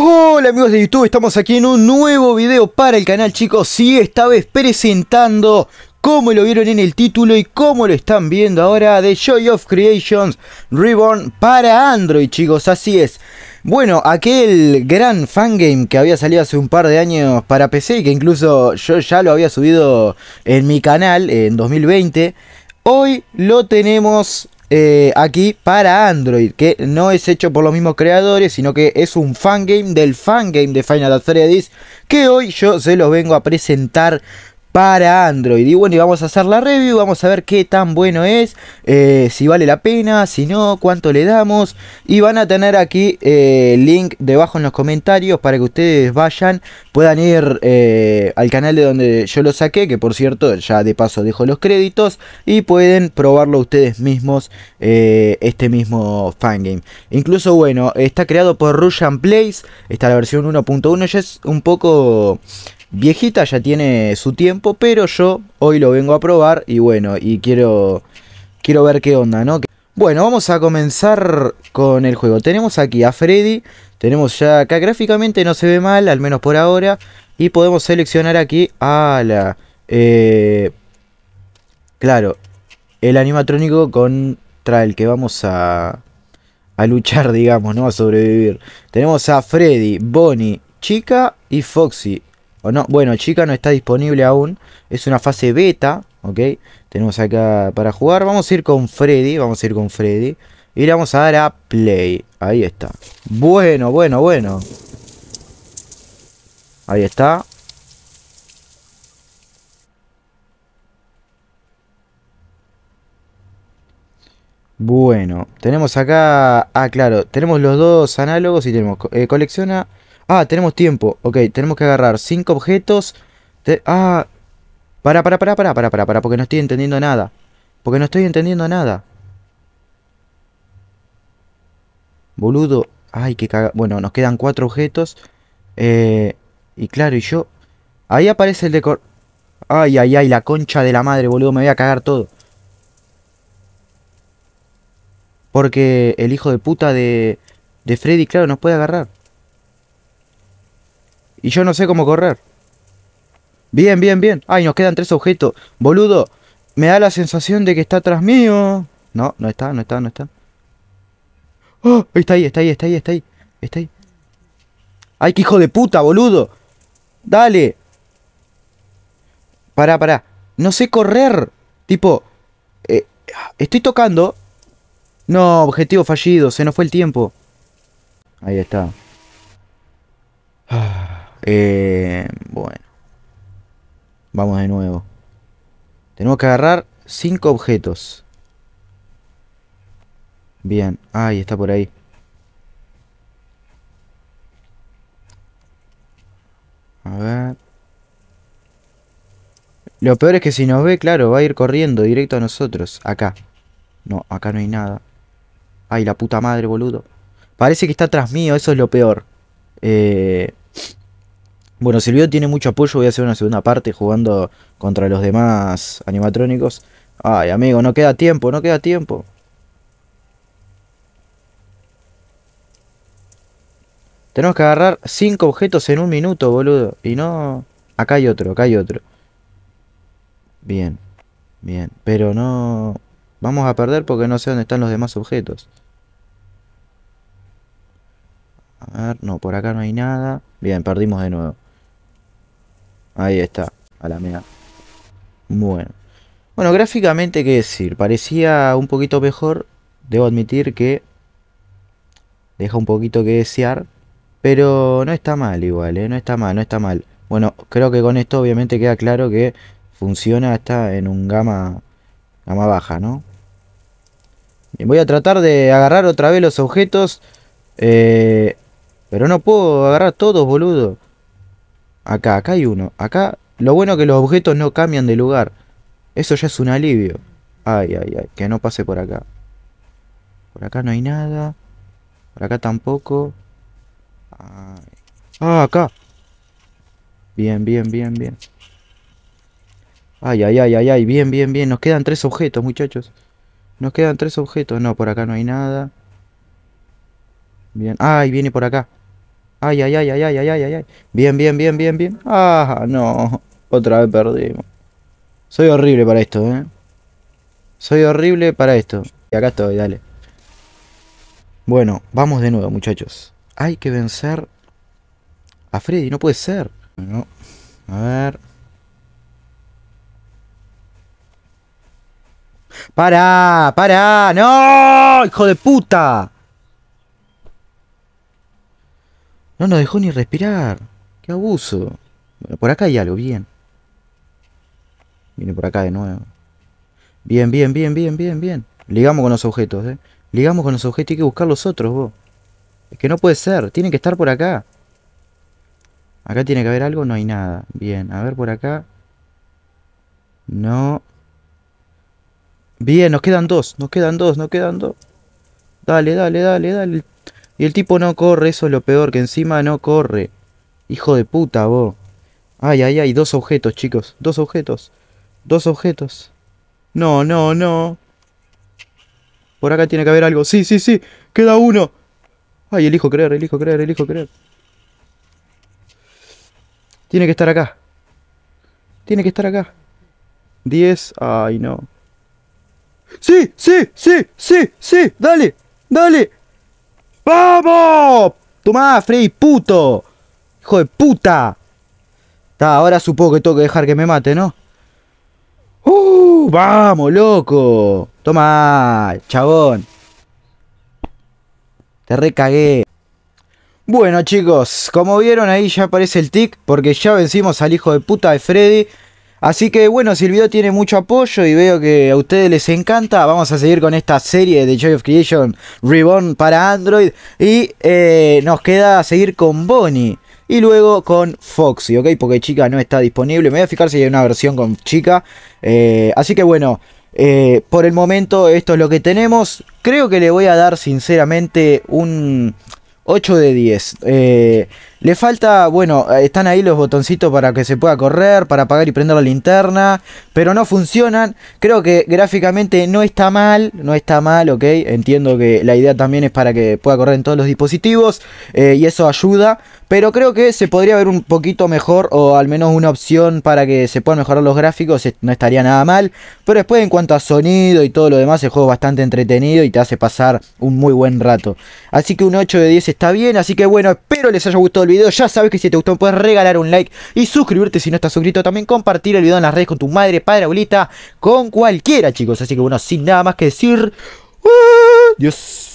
Hola amigos de YouTube, estamos aquí en un nuevo video para el canal chicos y esta vez presentando como lo vieron en el título y como lo están viendo ahora de Joy of Creations Reborn para Android chicos, así es bueno, aquel gran fangame que había salido hace un par de años para PC, que incluso yo ya lo había subido en mi canal en 2020, hoy lo tenemos eh, aquí para Android, que no es hecho por los mismos creadores, sino que es un fangame del fangame de Final Fantasy que hoy yo se los vengo a presentar para Android. Y bueno, y vamos a hacer la review, vamos a ver qué tan bueno es, eh, si vale la pena, si no, cuánto le damos. Y van a tener aquí eh, el link debajo en los comentarios para que ustedes vayan, puedan ir eh, al canal de donde yo lo saqué, que por cierto, ya de paso dejo los créditos, y pueden probarlo ustedes mismos este mismo fangame. Incluso, bueno, está creado por Russian Place, está la versión 1.1, ya es un poco viejita, ya tiene su tiempo, pero yo hoy lo vengo a probar y bueno, y quiero, quiero ver qué onda, ¿no? Bueno, vamos a comenzar con el juego. Tenemos aquí a Freddy, tenemos ya acá gráficamente no se ve mal, al menos por ahora, y podemos seleccionar aquí a la... Eh, claro, el animatrónico contra el que vamos a, a luchar, digamos, ¿no? A sobrevivir. Tenemos a Freddy, Bonnie, Chica y Foxy no? Bueno, chica no está disponible aún. Es una fase beta, ¿ok? Tenemos acá para jugar. Vamos a ir con Freddy, vamos a ir con Freddy. Y le vamos a dar a play. Ahí está. Bueno, bueno, bueno. Ahí está. Bueno, tenemos acá... Ah, claro, tenemos los dos análogos y tenemos... Eh, colecciona Ah, tenemos tiempo. Ok, tenemos que agarrar cinco objetos. Ah, para, para, para, para, para, para, para, porque no estoy entendiendo nada. Porque no estoy entendiendo nada. Boludo. Ay, que caga. Bueno, nos quedan cuatro objetos. Eh, y claro, y yo... Ahí aparece el decor... Ay, ay, ay, la concha de la madre, boludo. Me voy a cagar todo. Porque el hijo de puta de, de Freddy, claro, nos puede agarrar. Y yo no sé cómo correr. Bien, bien, bien. Ay, nos quedan tres objetos. Boludo, me da la sensación de que está atrás mío. No, no está, no está, no está. ¡Oh! Está ahí, está ahí, está ahí, está ahí. Está ahí. ¡Ay, qué hijo de puta, boludo! ¡Dale! Pará, pará. No sé correr. Tipo, eh, estoy tocando. No, objetivo fallido, se nos fue el tiempo. Ahí está. Ah. Eh, bueno. Vamos de nuevo. Tenemos que agarrar 5 objetos. Bien. Ahí está por ahí. A ver. Lo peor es que si nos ve, claro, va a ir corriendo directo a nosotros. Acá. No, acá no hay nada. Ay, la puta madre, boludo. Parece que está atrás mío, eso es lo peor. Eh, bueno, si tiene mucho apoyo, voy a hacer una segunda parte jugando contra los demás animatrónicos. Ay, amigo, no queda tiempo, no queda tiempo. Tenemos que agarrar 5 objetos en un minuto, boludo. Y no... Acá hay otro, acá hay otro. Bien. Bien. Pero no... Vamos a perder porque no sé dónde están los demás objetos. A ver, no, por acá no hay nada. Bien, perdimos de nuevo. Ahí está, a la mea. Bueno. Bueno, gráficamente, ¿qué decir? Parecía un poquito mejor. Debo admitir que deja un poquito que desear. Pero no está mal igual, ¿eh? No está mal, no está mal. Bueno, creo que con esto obviamente queda claro que funciona hasta en un gama, gama baja, ¿no? Voy a tratar de agarrar otra vez los objetos. Eh, pero no puedo agarrar todos, boludo. Acá, acá hay uno. Acá, lo bueno es que los objetos no cambian de lugar. Eso ya es un alivio. Ay, ay, ay, que no pase por acá. Por acá no hay nada. Por acá tampoco. Ah, acá. Bien, bien, bien, bien. Ay, ay, ay, ay, ay. Bien, bien, bien. Nos quedan tres objetos, muchachos. Nos quedan tres objetos. No, por acá no hay nada. Bien. Ay, ah, viene por acá. Ay, ay, ay, ay, ay, ay, ay, ay. Bien, bien, bien, bien, bien. Ah, no. Otra vez perdimos. Soy horrible para esto, ¿eh? Soy horrible para esto. Y acá estoy, dale. Bueno, vamos de nuevo, muchachos. Hay que vencer a Freddy, no puede ser. No. A ver. ¡Para! ¡Para! ¡No! ¡Hijo de puta! No nos dejó ni respirar. ¡Qué abuso! por acá hay algo, bien. Viene por acá de nuevo. Bien, bien, bien, bien, bien, bien. Ligamos con los objetos, ¿eh? Ligamos con los objetos. Hay que buscar los otros, vos. Es que no puede ser. Tienen que estar por acá. Acá tiene que haber algo. No hay nada. Bien, a ver por acá. No. Bien, nos quedan dos. Nos quedan dos, nos quedan dos. Dale, dale, dale, dale. Y el tipo no corre, eso es lo peor, que encima no corre. Hijo de puta, vos. Ay, ay, ay, dos objetos, chicos. Dos objetos. Dos objetos. No, no, no. Por acá tiene que haber algo. Sí, sí, sí. Queda uno. Ay, elijo creer, elijo creer, elijo creer. Tiene que estar acá. Tiene que estar acá. Diez Ay, no. Sí, sí, sí, sí, sí. Dale, dale. ¡Vamos! Tomá, Freddy, puto. Hijo de puta. ahora supongo que tengo que dejar que me mate, ¿no? ¡Uh! ¡Vamos, loco! Toma, chabón. Te recagué. Bueno chicos, como vieron ahí ya aparece el tic porque ya vencimos al hijo de puta de Freddy Así que bueno, si el video tiene mucho apoyo y veo que a ustedes les encanta, vamos a seguir con esta serie de Joy of Creation Reborn para Android. Y eh, nos queda seguir con Bonnie y luego con Foxy, ¿ok? Porque chica no está disponible. Me voy a fijar si hay una versión con chica. Eh, así que bueno, eh, por el momento esto es lo que tenemos. Creo que le voy a dar sinceramente un 8 de 10. Le falta, bueno, eh, están ahí los botoncitos para que se pueda correr, para apagar y prender la linterna, pero no funcionan. Creo que gráficamente no está mal, no está mal, ok. Entiendo que la idea también es para que pueda correr en todos los dispositivos eh, y eso ayuda, pero creo que se podría ver un poquito mejor o al menos una opción para que se puedan mejorar los gráficos, no estaría nada mal. Pero después en cuanto a sonido y todo lo demás, el juego es bastante entretenido y te hace pasar un muy buen rato. Así que un 8 de 10 está bien, así que bueno, espero les haya gustado video. Ya sabes que si te gustó puedes regalar un like y suscribirte si no estás suscrito. También compartir el video en las redes con tu madre, padre, abuelita, con cualquiera, chicos. Así que bueno, sin nada más que decir. Adiós.